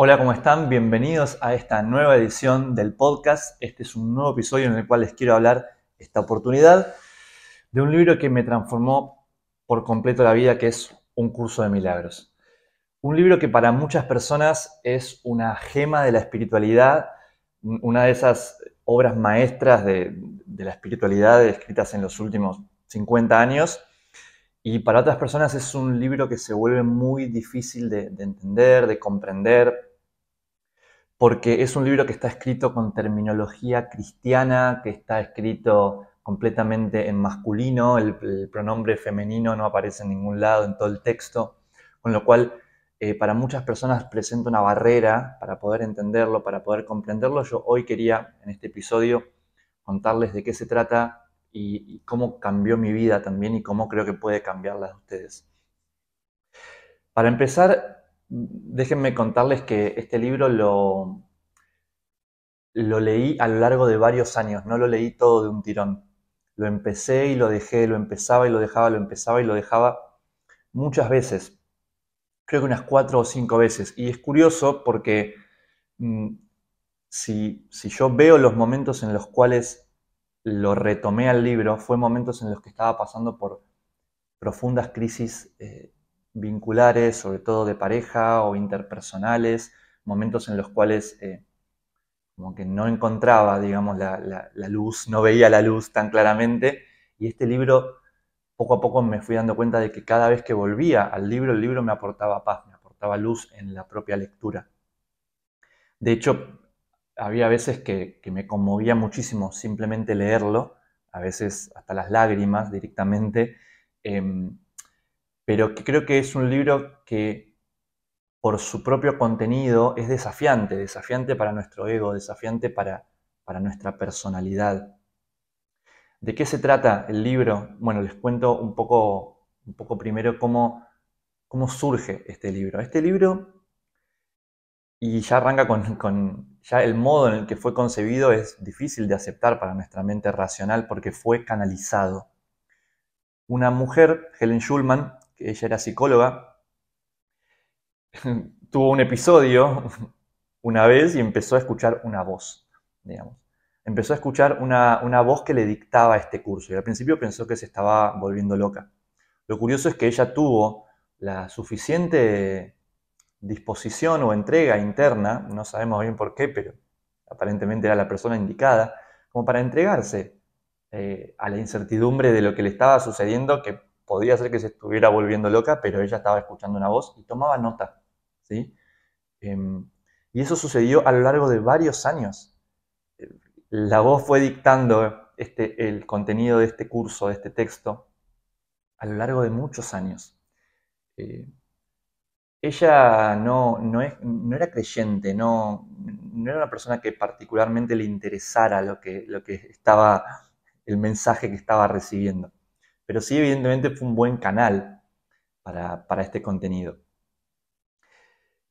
Hola, ¿cómo están? Bienvenidos a esta nueva edición del podcast. Este es un nuevo episodio en el cual les quiero hablar esta oportunidad de un libro que me transformó por completo la vida, que es Un curso de milagros. Un libro que para muchas personas es una gema de la espiritualidad, una de esas obras maestras de, la espiritualidad escritas en los últimos 50 años. Y para otras personas es un libro que se vuelve muy difícil de, de entender, de comprender, porque es un libro que está escrito con terminología cristiana, que está escrito completamente en masculino, el, pronombre femenino no aparece en ningún lado en todo el texto, con lo cual eh, para muchas personas presenta una barrera para poder entenderlo, para poder comprenderlo. Yo hoy quería en este episodio contarles de qué se trata y, cómo cambió mi vida también y cómo creo que puede cambiarla de ustedes. Para empezar, déjenme contarles que este libro lo, lo leí a lo largo de varios años, no lo leí todo de un tirón. Lo empecé y lo dejé, lo empezaba y lo dejaba, lo empezaba y lo dejaba muchas veces, creo que unas cuatro o cinco veces. Y es curioso porque mm, si, yo veo los momentos en los cuales lo retomé al libro, fue momentos en los que estaba pasando por profundas crisis eh, vinculares, sobre todo de pareja o interpersonales, momentos en los cuales eh, como que no encontraba, digamos, la, luz, no veía la luz tan claramente. Y este libro, poco a poco me fui dando cuenta de que cada vez que volvía al libro, el libro me aportaba paz, me aportaba luz en la propia lectura. De hecho, había veces que, me conmovía muchísimo simplemente leerlo, a veces hasta las lágrimas directamente. Em, pero que creo que es un libro que por su propio contenido es desafiante, desafiante para nuestro ego, desafiante para, nuestra personalidad. ¿De qué se trata el libro? Bueno, les cuento un poco, un poco primero cómo, cómo surge este libro. Este libro y ya arranca con, con, ya el modo en el que fue concebido es difícil de aceptar para nuestra mente racional porque fue canalizado. Una mujer, Helen Schulman, que ella era psicóloga, tuvo un episodio una vez y empezó a escuchar una voz, digamos. Empezó a escuchar una, voz que le dictaba este curso y al principio pensó que se estaba volviendo loca. Lo curioso es que ella tuvo la suficiente disposición o entrega interna, no sabemos bien por qué, pero aparentemente era la persona indicada, como para entregarse eh, a la incertidumbre de lo que le estaba sucediendo, que podía ser que se estuviera volviendo loca, pero ella estaba escuchando una voz y tomaba nota, em, y eso sucedió a lo largo de varios años. La voz fue dictando este, el contenido de este curso, de este texto, a lo largo de muchos años. Eh, ella no, no, es, no, era creyente, no, no, era una persona que particularmente le interesara lo que, lo que estaba, el mensaje que estaba recibiendo. Pero sí, evidentemente fue un buen canal para, este contenido.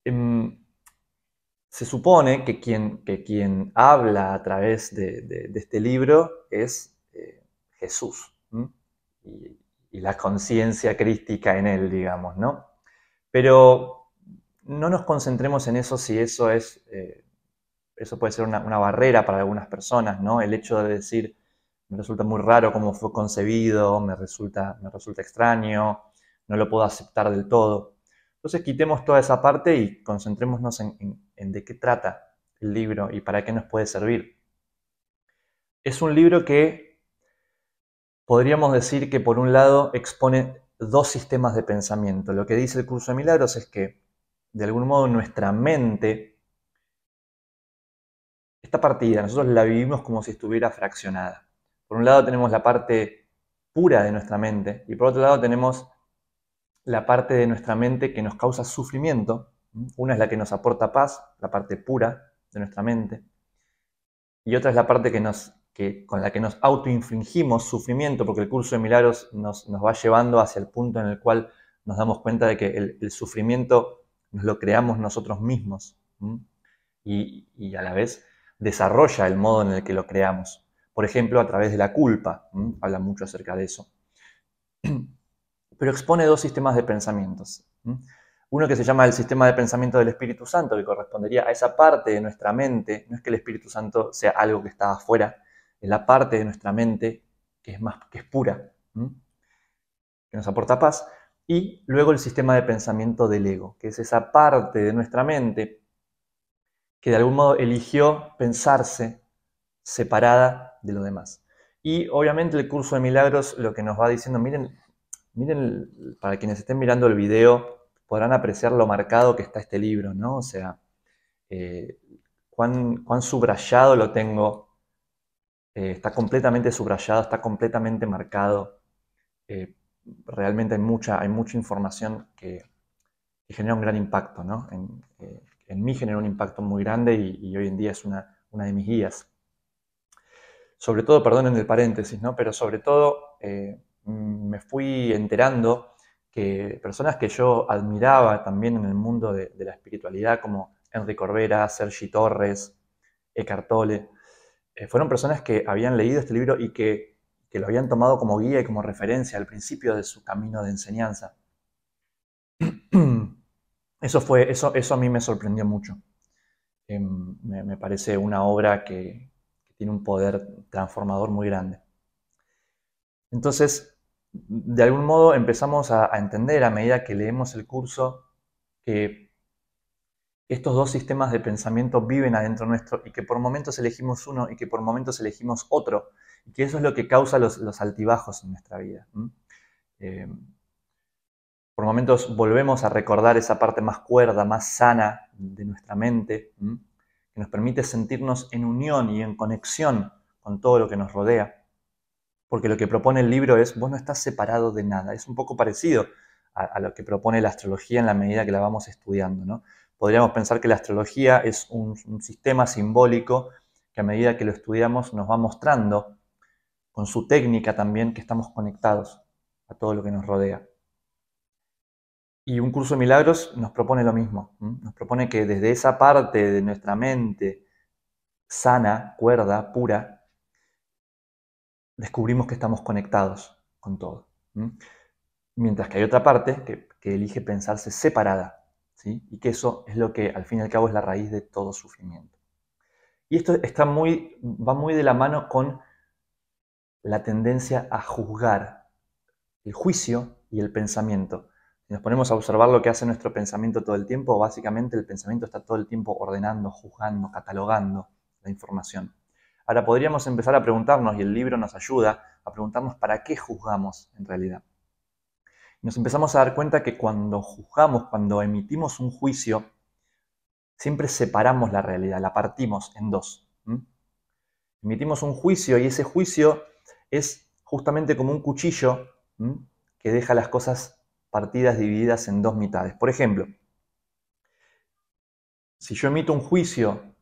Em, se supone que quien, quien, habla a través de, este libro es eh, Jesús y, la conciencia crística en él, digamos, ¿no? Pero no nos concentremos en eso si eso es... Eh, eso puede ser una, una, barrera para algunas personas, ¿no? El hecho de decir, me resulta muy raro cómo fue concebido, me resulta, me resulta extraño, no lo puedo aceptar del todo. Entonces quitemos toda esa parte y concentrémonos en de qué trata el libro y para qué nos puede servir. Es un libro que podríamos decir que por un lado expone dos sistemas de pensamiento. Lo que dice el curso de milagros es que de algún modo nuestra mente, esta partida, nosotros la vivimos como si estuviera fraccionada. Por un lado tenemos la parte pura de nuestra mente y por otro lado tenemos la parte de nuestra mente que nos causa sufrimiento. Una es la que nos aporta paz, la parte pura de nuestra mente. Y otra es la parte que nos, que, con la que nos autoinfligimos sufrimiento, porque el curso de milagros nos, va llevando hacia el punto en el cual nos damos cuenta de que el, sufrimiento nos lo creamos nosotros mismos. Y, y a la vez desarrolla el modo en el que lo creamos por ejemplo, a través de la culpa. Habla mucho acerca de eso. Pero expone dos sistemas de pensamientos. Uno que se llama el sistema de pensamiento del Espíritu Santo, que correspondería a esa parte de nuestra mente. No es que el Espíritu Santo sea algo que está afuera, es la parte de nuestra mente que es, más, que es pura, que nos aporta paz. Y luego el sistema de pensamiento del ego, que es esa parte de nuestra mente que de algún modo eligió pensarse separada de lo demás. Y obviamente el curso de milagros lo que nos va diciendo, miren, miren, para quienes estén mirando el video, podrán apreciar lo marcado que está este libro, ¿no? O sea, eh, cuán, subrayado lo tengo, eh, está completamente subrayado, está completamente marcado. Eh, realmente hay mucha, hay mucha información que, genera un gran impacto, ¿no? En, en, mí generó un impacto muy grande y, hoy en día es una, una de mis guías sobre todo, perdonen el paréntesis, ¿no? Pero sobre todo eh, me fui enterando que personas que yo admiraba también en el mundo de, la espiritualidad, como Henry Corbera, Sergi Torres, Eckhart Tolle, eh, fueron personas que habían leído este libro y que, lo habían tomado como guía y como referencia al principio de su camino de enseñanza. Eso, fue, eso, eso a mí me sorprendió mucho. Em, me, parece una obra que, tiene un poder transformador muy grande. Entonces, de algún modo empezamos a, entender a medida que leemos el curso que estos dos sistemas de pensamiento viven adentro nuestro y que por momentos elegimos uno y que por momentos elegimos otro, y que eso es lo que causa los, altibajos en nuestra vida. Eh, por momentos volvemos a recordar esa parte más cuerda, más sana de nuestra mente, que nos permite sentirnos en unión y en conexión con todo lo que nos rodea. Porque lo que propone el libro es, vos no estás separado de nada. Es un poco parecido a, lo que propone la astrología en la medida que la vamos estudiando. ¿no? Podríamos pensar que la astrología es un sistema simbólico que a medida que lo estudiamos nos va mostrando, con su técnica también, que estamos conectados a todo lo que nos rodea. Y un curso de milagros nos propone lo mismo, nos propone que desde esa parte de nuestra mente sana, cuerda, pura, descubrimos que estamos conectados con todo. Mientras que hay otra parte que, elige pensarse separada, ¿sí? y que eso es lo que al fin y al cabo es la raíz de todo sufrimiento. Y esto está muy, va muy de la mano con la tendencia a juzgar el juicio y el pensamiento nos ponemos a observar lo que hace nuestro pensamiento todo el tiempo, básicamente el pensamiento está todo el tiempo ordenando, juzgando, catalogando la información. Ahora podríamos empezar a preguntarnos, y el libro nos ayuda a preguntarnos para qué juzgamos en realidad. Nos empezamos a dar cuenta que cuando juzgamos, cuando emitimos un juicio, siempre separamos la realidad, la partimos en dos. Emitimos un juicio y ese juicio es justamente como un cuchillo que deja las cosas partidas divididas en dos mitades. Por ejemplo, si yo emito un juicio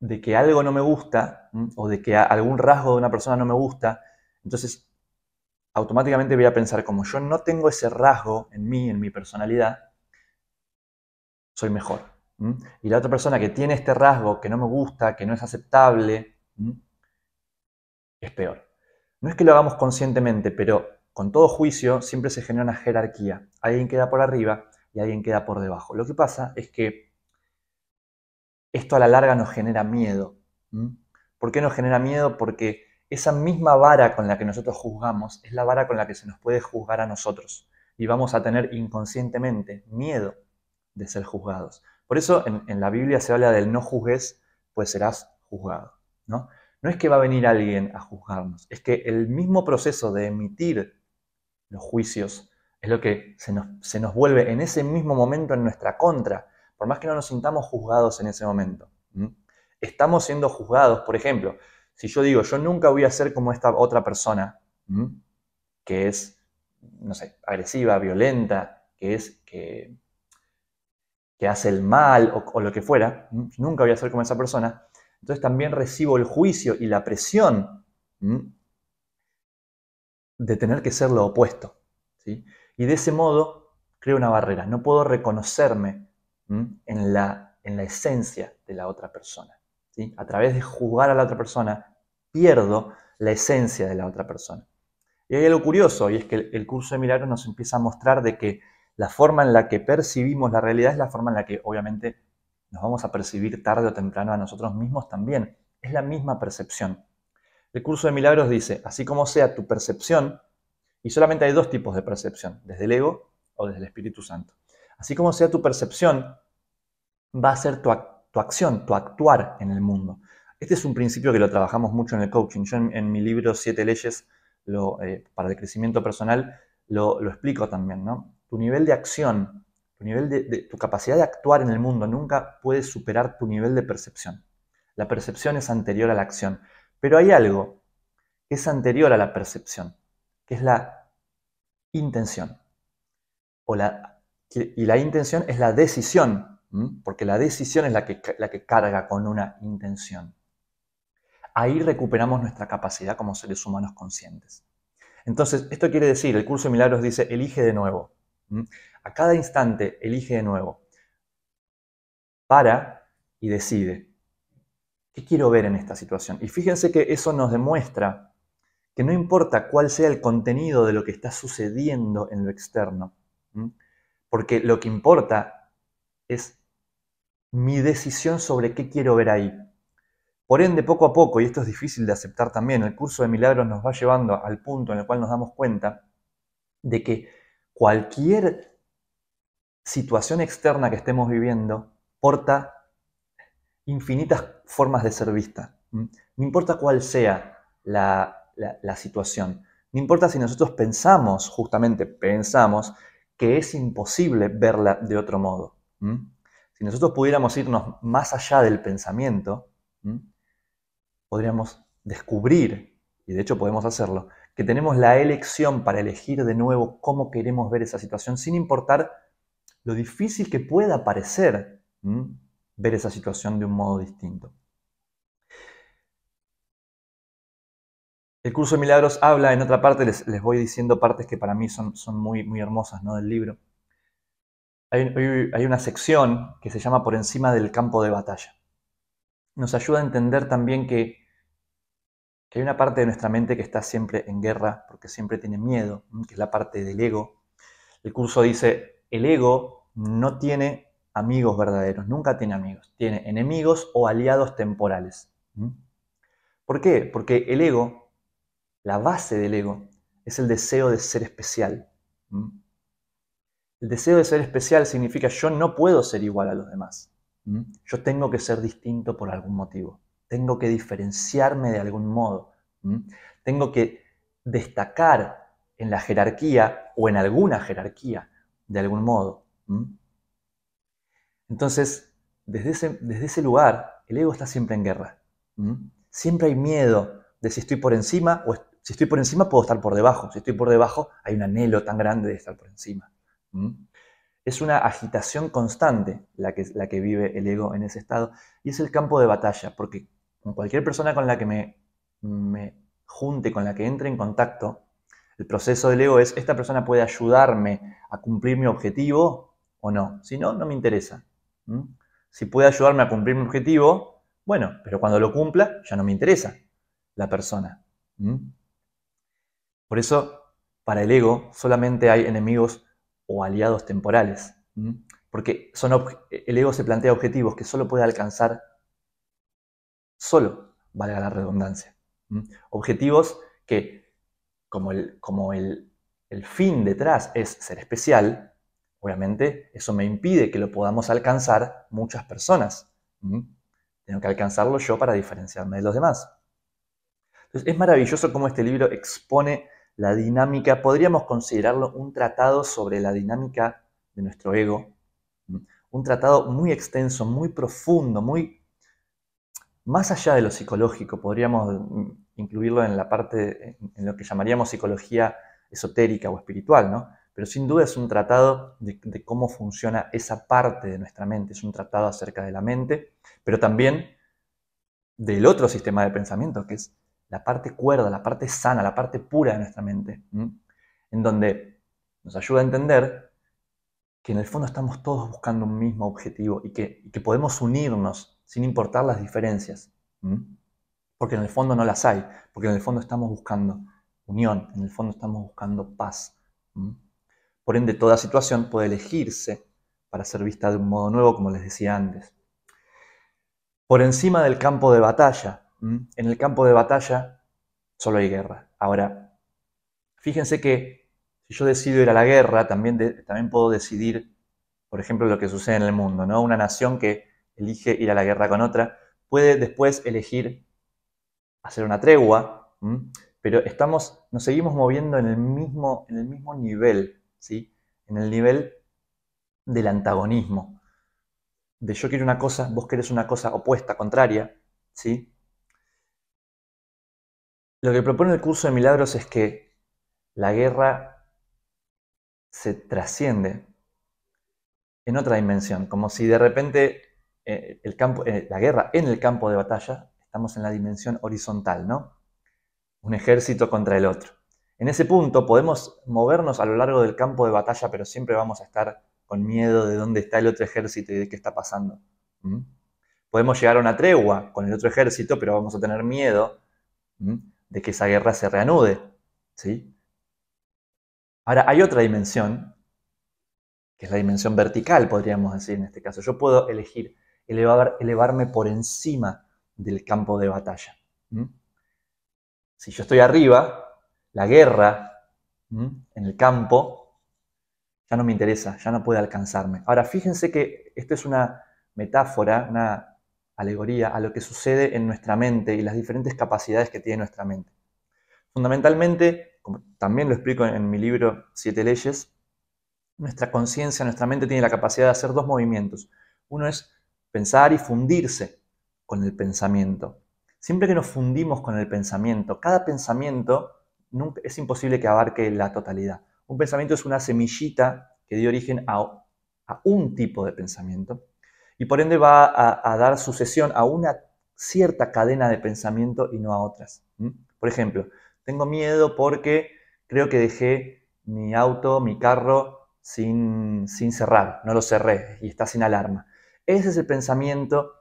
de que algo no me gusta o de que algún rasgo de una persona no me gusta, entonces automáticamente voy a pensar, como yo no tengo ese rasgo en mí, en mi personalidad, soy mejor. Y la otra persona que tiene este rasgo, que no me gusta, que no es aceptable, es peor. No es que lo hagamos conscientemente, pero con todo juicio siempre se genera una jerarquía. Alguien queda por arriba y alguien queda por debajo. Lo que pasa es que esto a la larga nos genera miedo. ¿Por qué nos genera miedo? Porque esa misma vara con la que nosotros juzgamos es la vara con la que se nos puede juzgar a nosotros. Y vamos a tener inconscientemente miedo de ser juzgados. Por eso en, la Biblia se habla del no juzgues, pues serás juzgado. ¿no? no es que va a venir alguien a juzgarnos, es que el mismo proceso de emitir los juicios, es lo que se nos, vuelve en ese mismo momento en nuestra contra, por más que no nos sintamos juzgados en ese momento. Estamos siendo juzgados, por ejemplo, si yo digo, yo nunca voy a ser como esta otra persona, que es, no sé, agresiva, violenta, que es que, hace el mal o, lo que fuera, nunca voy a ser como esa persona, entonces también recibo el juicio y la presión de tener que ser lo opuesto. ¿sí? Y de ese modo creo una barrera. No puedo reconocerme en la, en la esencia de la otra persona. ¿sí? A través de jugar a la otra persona, pierdo la esencia de la otra persona. Y hay algo curioso, y es que el, curso de milagros nos empieza a mostrar de que la forma en la que percibimos la realidad es la forma en la que obviamente nos vamos a percibir tarde o temprano a nosotros mismos también. Es la misma percepción. El curso de milagros dice, así como sea tu percepción, y solamente hay dos tipos de percepción, desde el ego o desde el Espíritu Santo. Así como sea tu percepción, va a ser tu, acción, tu actuar en el mundo. Este es un principio que lo trabajamos mucho en el coaching. Yo en, mi libro Siete Leyes eh, para el Crecimiento Personal lo, explico también, Tu nivel de acción, tu nivel tu capacidad de actuar en el mundo nunca puede superar tu nivel de percepción. La percepción es anterior a la acción. Pero hay algo que es anterior a la percepción, que es la intención. y la intención es la decisión, porque la decisión es la que, la que carga con una intención. Ahí recuperamos nuestra capacidad como seres humanos conscientes. Entonces, esto quiere decir, el curso de milagros dice, elige de nuevo. A cada instante, elige de nuevo. Para y decide. ¿Qué quiero ver en esta situación? Y fíjense que eso nos demuestra que no importa cuál sea el contenido de lo que está sucediendo en lo externo, porque lo que importa es mi decisión sobre qué quiero ver ahí. Por ende, poco a poco, y esto es difícil de aceptar también, el curso de milagros nos va llevando al punto en el cual nos damos cuenta de que cualquier situación externa que estemos viviendo porta infinitas formas de ser vista. ¿Mm? No importa cuál sea la, la, situación, no importa si nosotros pensamos, justamente pensamos, que es imposible verla de otro modo. ¿Mm? Si nosotros pudiéramos irnos más allá del pensamiento, ¿Mm? podríamos descubrir, y de hecho podemos hacerlo, que tenemos la elección para elegir de nuevo cómo queremos ver esa situación, sin importar lo difícil que pueda parecer ver esa situación de un modo distinto. El curso de milagros habla, en otra parte les, les voy diciendo partes que para mí son, son muy, muy hermosas ¿no? del libro. Hay, una sección que se llama Por encima del campo de batalla. Nos ayuda a entender también que que hay una parte de nuestra mente que está siempre en guerra, porque siempre tiene miedo, que es la parte del ego. El curso dice, el ego no tiene amigos verdaderos, nunca tiene amigos, tiene enemigos o aliados temporales. ¿Por qué? Porque el ego, la base del ego, es el deseo de ser especial. El deseo de ser especial significa yo no puedo ser igual a los demás. Yo tengo que ser distinto por algún motivo. Tengo que diferenciarme de algún modo. Tengo que destacar en la jerarquía o en alguna jerarquía de algún modo. Entonces, desde ese, desde ese lugar, el ego está siempre en guerra. Siempre hay miedo de si estoy por encima o si estoy por encima puedo estar por debajo. Si estoy por debajo hay un anhelo tan grande de estar por encima. Es una agitación constante la que, la que vive el ego en ese estado y es el campo de batalla, porque con cualquier persona con la que me, me junte, con la que entre en contacto, el proceso del ego es, ¿esta persona puede ayudarme a cumplir mi objetivo o no? Si no, no me interesa. ¿Mm? Si puede ayudarme a cumplir mi objetivo, bueno, pero cuando lo cumpla ya no me interesa la persona. ¿Mm? Por eso, para el ego solamente hay enemigos o aliados temporales, ¿Mm? porque son el ego se plantea objetivos que solo puede alcanzar solo, valga la redundancia. Objetivos que, como, como el fin detrás es ser especial, Obviamente, eso me impide que lo podamos alcanzar muchas personas. Tengo que alcanzarlo yo para diferenciarme de los demás. Entonces, es maravilloso cómo este libro expone la dinámica, podríamos considerarlo un tratado sobre la dinámica de nuestro ego. Un tratado muy extenso, muy profundo, muy más allá de lo psicológico, podríamos incluirlo en la parte, en lo que llamaríamos psicología esotérica o espiritual, ¿no? pero sin duda es un tratado de, cómo funciona esa parte de nuestra mente, es un tratado acerca de la mente, pero también del otro sistema de pensamiento, que es la parte cuerda, la parte sana, la parte pura de nuestra mente, en donde nos ayuda a entender que en el fondo estamos todos buscando un mismo objetivo y que, podemos unirnos sin importar las diferencias, porque en el fondo no las hay, porque en el fondo estamos buscando unión, en el fondo estamos buscando paz. Por ende, toda situación puede elegirse para ser vista de un modo nuevo, como les decía antes. Por encima del campo de batalla, en el campo de batalla solo hay guerra. Ahora, fíjense que si yo decido ir a la guerra, también, también puedo decidir, por ejemplo, lo que sucede en el mundo. ¿no? Una nación que elige ir a la guerra con otra puede después elegir hacer una tregua, pero estamos, nos seguimos moviendo en el mismo, en el mismo nivel en el nivel del antagonismo. De yo quiero una cosa, vos querés una cosa opuesta, contraria, ¿sí? Lo que propone el curso de milagros es que la guerra se trasciende en otra dimensión, como si de repente eh, eh, la guerra en el campo de batalla, estamos en la dimensión horizontal, ¿no? Un ejército contra el otro. En ese punto podemos movernos a lo largo del campo de batalla, pero siempre vamos a estar con miedo de dónde está el otro ejército y de qué está pasando. ¿Mm? Podemos llegar a una tregua con el otro ejército, pero vamos a tener miedo ¿Mm? de que esa guerra se reanude. ¿sí? Ahora, hay otra dimensión, que es la dimensión vertical, podríamos decir en este caso. Yo puedo elegir elevarme por encima del campo de batalla. ¿Mm? Si yo estoy arriba, la guerra en el campo ya no me interesa, ya no puede alcanzarme. Ahora, fíjense que esto es una metáfora, una alegoría a lo que sucede en nuestra mente y las diferentes capacidades que tiene nuestra mente. Fundamentalmente, como también lo explico en mi libro Siete Leyes, nuestra conciencia, nuestra mente tiene la capacidad de hacer dos movimientos. Uno es pensar y fundirse con el pensamiento. Siempre que nos fundimos con el pensamiento, cada pensamiento es imposible que abarque la totalidad. Un pensamiento es una semillita que dio origen a, un tipo de pensamiento y por ende va a, dar sucesión a una cierta cadena de pensamiento y no a otras. Por ejemplo, tengo miedo porque creo que dejé mi auto, mi carro sin, sin cerrar, no lo cerré y está sin alarma. Ese es el pensamiento,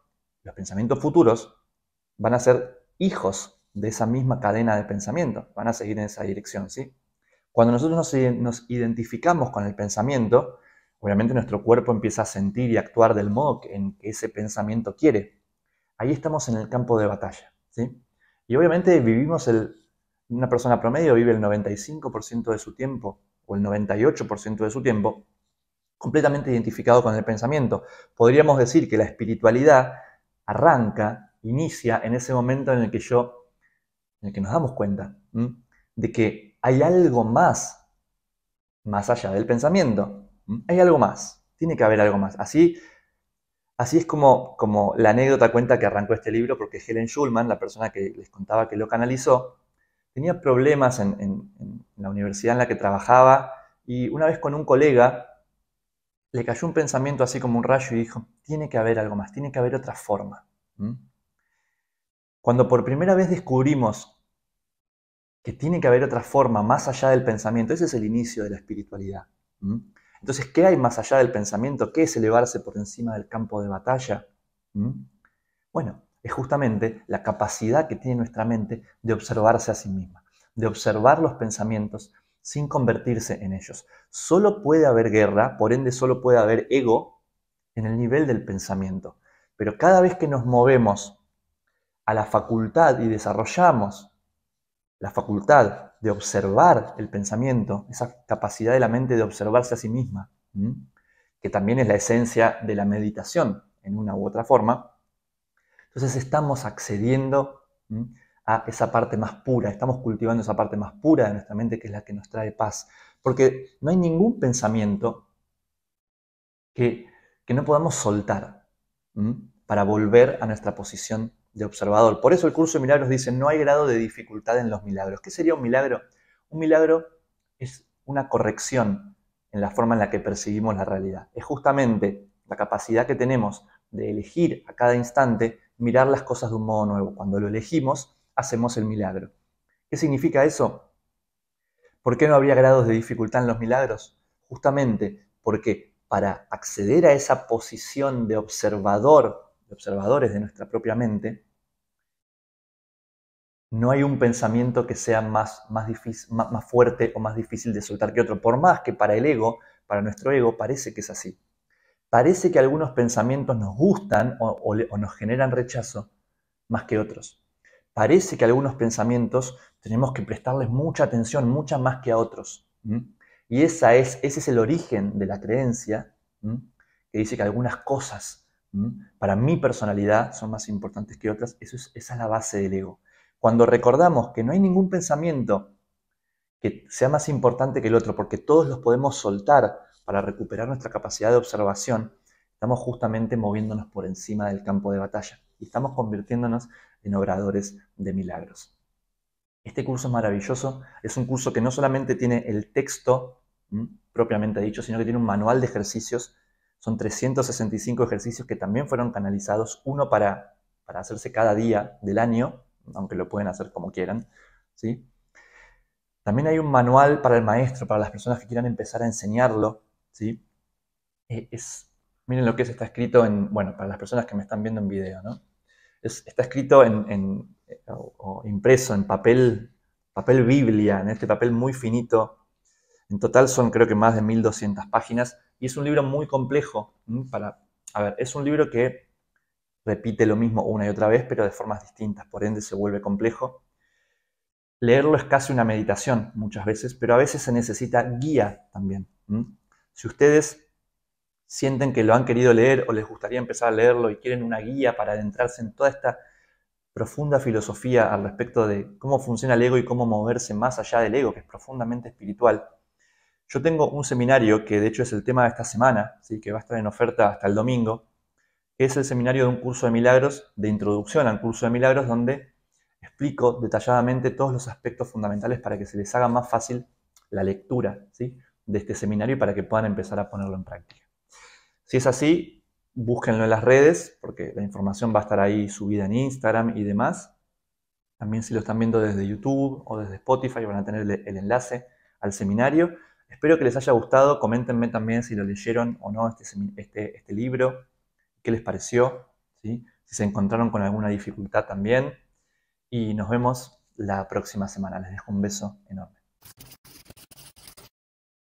los pensamientos futuros van a ser hijos de esa misma cadena de pensamiento, van a seguir en esa dirección, ¿sí? Cuando nosotros nos, identificamos con el pensamiento, obviamente nuestro cuerpo empieza a sentir y actuar del modo en que ese pensamiento quiere. Ahí estamos en el campo de batalla, ¿sí? Y obviamente vivimos el, una persona promedio vive el 95% de su tiempo o el 98% de su tiempo completamente identificado con el pensamiento. Podríamos decir que la espiritualidad arranca, inicia en ese momento en el que yo en el que nos damos cuenta de que hay algo más, más allá del pensamiento. Hay algo más, tiene que haber algo más. Así, así es como, como la anécdota cuenta que arrancó este libro, porque Helen Schulman, la persona que les contaba que lo canalizó, tenía problemas en, la universidad en la que trabajaba y una vez con un colega le cayó un pensamiento así como un rayo y dijo, tiene que haber algo más, tiene que haber otra forma. Cuando por primera vez descubrimos que tiene que haber otra forma más allá del pensamiento, ese es el inicio de la espiritualidad. Entonces, ¿qué hay más allá del pensamiento? ¿Qué es elevarse por encima del campo de batalla? Bueno, es justamente la capacidad que tiene nuestra mente de observarse a sí misma, de observar los pensamientos sin convertirse en ellos. Solo puede haber guerra, por ende solo puede haber ego en el nivel del pensamiento. Pero cada vez que nos movemos a la facultad y desarrollamos la facultad de observar el pensamiento, esa capacidad de la mente de observarse a sí misma, que también es la esencia de la meditación en una u otra forma, entonces estamos accediendo a esa parte más pura, estamos cultivando esa parte más pura de nuestra mente que es la que nos trae paz, porque no hay ningún pensamiento que, que no podamos soltar para volver a nuestra posición de observador. Por eso el curso de milagros dice, no hay grado de dificultad en los milagros. ¿Qué sería un milagro? Un milagro es una corrección en la forma en la que percibimos la realidad. Es justamente la capacidad que tenemos de elegir a cada instante mirar las cosas de un modo nuevo. Cuando lo elegimos, hacemos el milagro. ¿Qué significa eso? ¿Por qué no habría grados de dificultad en los milagros? Justamente porque para acceder a esa posición de observador, de observadores de nuestra propia mente, no hay un pensamiento que sea más, más, difícil, más, fuerte o más difícil de soltar que otro, por más que para el ego, para nuestro ego, parece que es así. Parece que algunos pensamientos nos gustan o, nos generan rechazo más que otros. Parece que algunos pensamientos tenemos que prestarles mucha atención, mucha más que a otros. Y esa es, ese es el origen de la creencia que dice que algunas cosas para mi personalidad son más importantes que otras. es, esa es la base del ego cuando recordamos que no hay ningún pensamiento que sea más importante que el otro, porque todos los podemos soltar para recuperar nuestra capacidad de observación, estamos justamente moviéndonos por encima del campo de batalla y estamos convirtiéndonos en obradores de milagros. Este curso es maravilloso, es un curso que no solamente tiene el texto propiamente dicho, sino que tiene un manual de ejercicios, son 365 ejercicios que también fueron canalizados, uno para, para hacerse cada día del año aunque lo pueden hacer como quieran. ¿sí? También hay un manual para el maestro, para las personas que quieran empezar a enseñarlo. ¿sí? Eh, es, miren lo que es, está escrito en, bueno, para las personas que me están viendo en video, ¿no? está escrito en, eh, o, impreso en papel, papel Biblia, en este papel muy finito. En total son creo que más de 1200 páginas y es un libro muy complejo para, a ver, es un libro que repite lo mismo una y otra vez, pero de formas distintas, por ende se vuelve complejo. Leerlo es casi una meditación muchas veces, pero a veces se necesita guía también. Si ustedes sienten que lo han querido leer o les gustaría empezar a leerlo y quieren una guía para adentrarse en toda esta profunda filosofía al respecto de cómo funciona el ego y cómo moverse más allá del ego, que es profundamente espiritual, yo tengo un seminario que de hecho es el tema de esta semana, ¿sí? que va a estar en oferta hasta el domingo, es el seminario de un curso de milagros, de introducción al curso de milagros, donde explico detalladamente todos los aspectos fundamentales para que se les haga más fácil la lectura ¿sí? de este seminario y para que puedan empezar a ponerlo en práctica. Si es así, búsquenlo en las redes, porque la información va a estar ahí subida en Instagram y demás. También si lo están viendo desde YouTube o desde Spotify van a tener el enlace al seminario. Espero que les haya gustado, coméntenme también si lo leyeron o no este, este, este libro, qué les pareció, si se encontraron con alguna dificultad también. Y nos vemos la próxima semana. Les dejo un beso enorme.